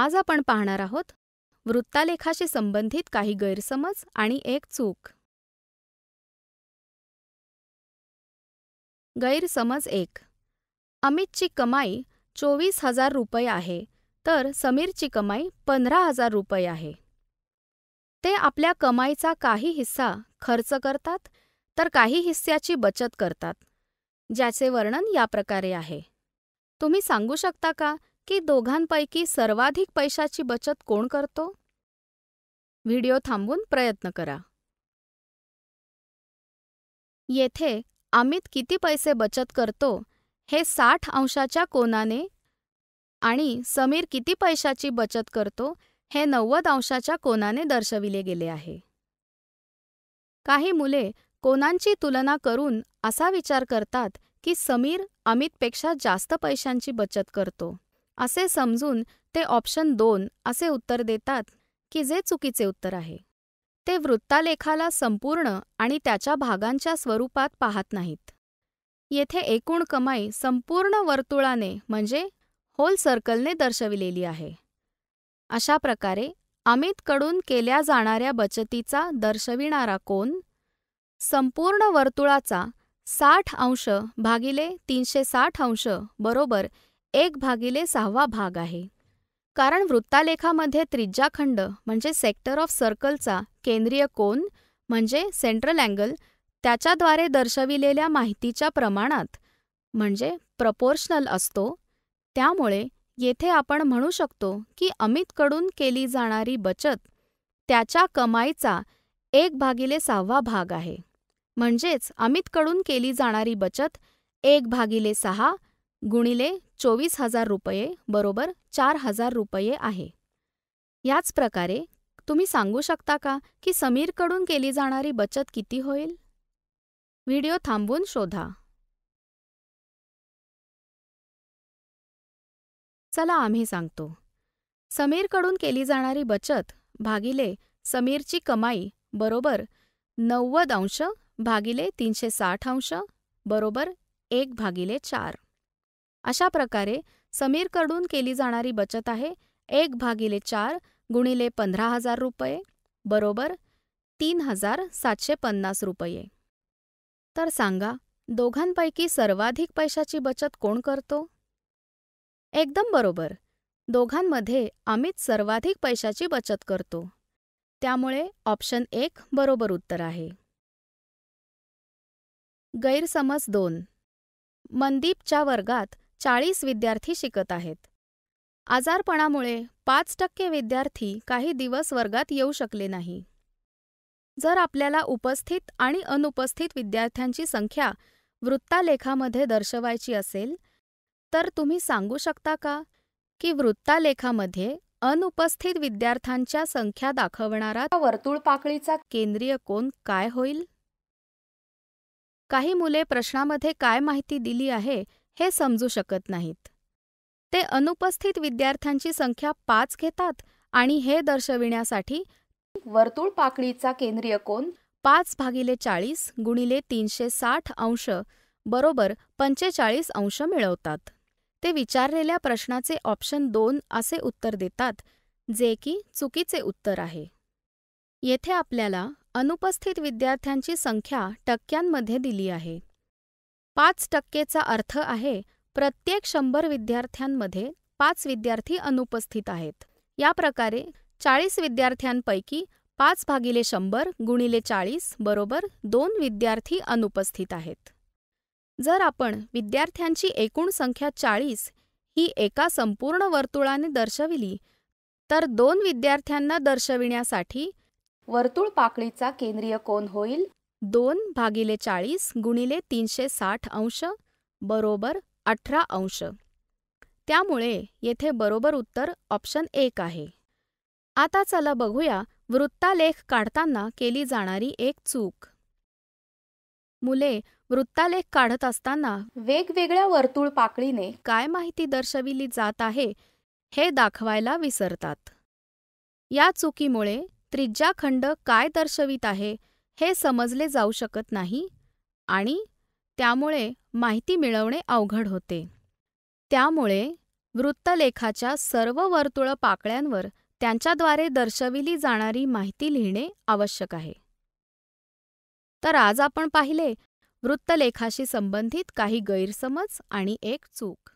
आज आपण पाहणार आहोत वृत्तालेखाशी संबंधित काही गैरसमज आणि एक चूक गैरसमज एक अमितची कमाई चोवीस हजार रुपये आहे तर समीरची कमाई पंधरा हजार रुपये आहे ते आपल्या कमाईचा काही हिस्सा खर्च करतात तर काही हिस्स्याची बचत करतात ज्याचे वर्णन या प्रकारे आहे तुम्ही सांगू शकता का की दोघांपैकी सर्वाधिक पैशाची बचत कोण करतो व्हिडिओ थांबून प्रयत्न करा येथे अमित किती पैसे बचत करतो हे साठ अंशाच्या कोनाने आणि समीर किती पैशाची बचत करतो हे नव्वद अंशाच्या कोनाने दर्शविले गेले आहे काही मुले कोनांची तुलना करून असा विचार करतात की समीर अमितपेक्षा जास्त पैशांची बचत करतो असे समजून ते ऑप्शन दोन असे उत्तर देतात की जे चुकीचे उत्तर आहे ते वृत्तालेखाला संपूर्ण आणि त्याच्या भागांच्या स्वरूपात पाहत नाहीत येथे एकूण कमाई संपूर्ण वर्तुळाने म्हणजे होल सर्कलने दर्शविलेली आहे अशा प्रकारे अमितकडून केल्या जाणाऱ्या बचतीचा दर्शविणारा कोन संपूर्ण वर्तुळाचा साठ अंश भागिले तीनशे साठ अंश बरोबर एक भागिले सहावा भाग आहे कारण वृत्तालेखामध्ये त्रिज्याखंड म्हणजे सेक्टर ऑफ सर्कलचा केंद्रीय कोन म्हणजे सेंट्रल अँगल त्याच्याद्वारे दर्शविलेल्या माहितीच्या प्रमाणात म्हणजे प्रपोर्शनल असतो त्यामुळे येथे आपण म्हणू शकतो की अमितकडून केली जाणारी बचत त्याच्या कमाईचा एक भागिले सहावा भाग आहे म्हणजेच अमितकडून केली जाणारी बचत एक भागिले सहा गुणिले चोवीस हजार रुपये बरोबर चार हजार रुपये आहे याच प्रकारे तुम्ही सांगू शकता का की समीरकडून केली जाणारी बचत किती होईल व्हिडिओ थांबवून शोधा चला आम्ही सांगतो समीरकडून केली जाणारी बचत भागिले समीरची कमाई बरोबर नव्वद अंश भागिले तीनशे साठ अंश बरोबर एक भागिले चार अशा प्रकारे समीरकडून केली जाणारी बचत आहे एक भागिले चार गुणिले पंधरा हजार रुपये बरोबर तीन हजार सातशे पन्नास रुपये तर सांगा दोघांपैकी सर्वाधिक पैशाची बचत कोण करतो एकदम बरोबर दोघांमध्ये अमित सर्वाधिक पैशाची बचत करतो त्यामुळे ऑप्शन एक बरोबर उत्तर आहे गैरसमज दोन मनदीपच्या वर्गात चाळीस विद्यार्थी शिकत आहेत आजारपणामुळे पाच टक्के विद्यार्थी काही दिवस वर्गात येऊ शकले नाही जर आपल्याला उपस्थित आणि अनुपस्थित विद्यार्थ्यांची संख्या वृत्तालेखामध्ये दर्शवायची असेल तर तुम्ही सांगू शकता का की वृत्तालेखामध्ये अनुपस्थित विद्यार्थ्यांच्या संख्या दाखवणारा वर्तुळ पाकळीचा केंद्रीय कोन काय होईल काही मुले प्रश्नामध्ये काय माहिती दिली आहे हे समजू शकत नाहीत ते अनुपस्थित विद्यार्थ्यांची संख्या पाच घेतात आणि हे दर्शविण्यासाठी वर्तुळ पाकळीचा केंद्रीय कोन पाच भागिले चाळीस गुणिले तीनशे साठ अंश बरोबर पंचेचाळीस अंश मिळवतात ते विचारलेल्या प्रश्नाचे ऑप्शन दोन असे उत्तर देतात जे की चुकीचे उत्तर आहे येथे आपल्याला अनुपस्थित विद्यार्थ्यांची संख्या टक्क्यांमध्ये दिली आहे पाच टक्केचा अर्थ आहे प्रत्येक शंभर विद्यार्थ्यांमध्ये पाच विद्यार्थी अनुपस्थित आहेत या प्रकारे चाळीस विद्यार्थ्यांपैकी पाच भागिले शंभर गुणिले चाळीस बरोबर दोन विद्यार्थी अनुपस्थित आहेत जर आपण विद्यार्थ्यांची एकूण संख्या चाळीस ही एका संपूर्ण वर्तुळाने दर्शविली तर दोन विद्यार्थ्यांना दर्शविण्यासाठी वर्तुळ पाकळीचा केंद्रीय कोन होईल दोन भागिले चाळीस गुणिले तीनशे साठ अंश बरोबर अठरा अंश त्यामुळे येथे बरोबर उत्तर ऑप्शन एक आहे आता चला बघूया वृत्तालेख काढताना केली जाणारी एक चूक मुले वृत्तालेख काढत असताना वेगवेगळ्या वर्तुळ पाकळीने काय माहिती दर्शविली जात आहे हे दाखवायला विसरतात या चुकीमुळे त्रिज्याखंड काय दर्शवित आहे हे समजले जाऊ शकत नाही आणि त्यामुळे माहिती मिळवणे अवघड होते त्यामुळे वृत्तलेखाच्या सर्व वर्तुळ पाकळ्यांवर त्यांच्याद्वारे दर्शविली जाणारी माहिती लिहिणे आवश्यक आहे तर आज आपण पाहिले वृत्तलेखाशी संबंधित काही गैरसमज आणि एक चूक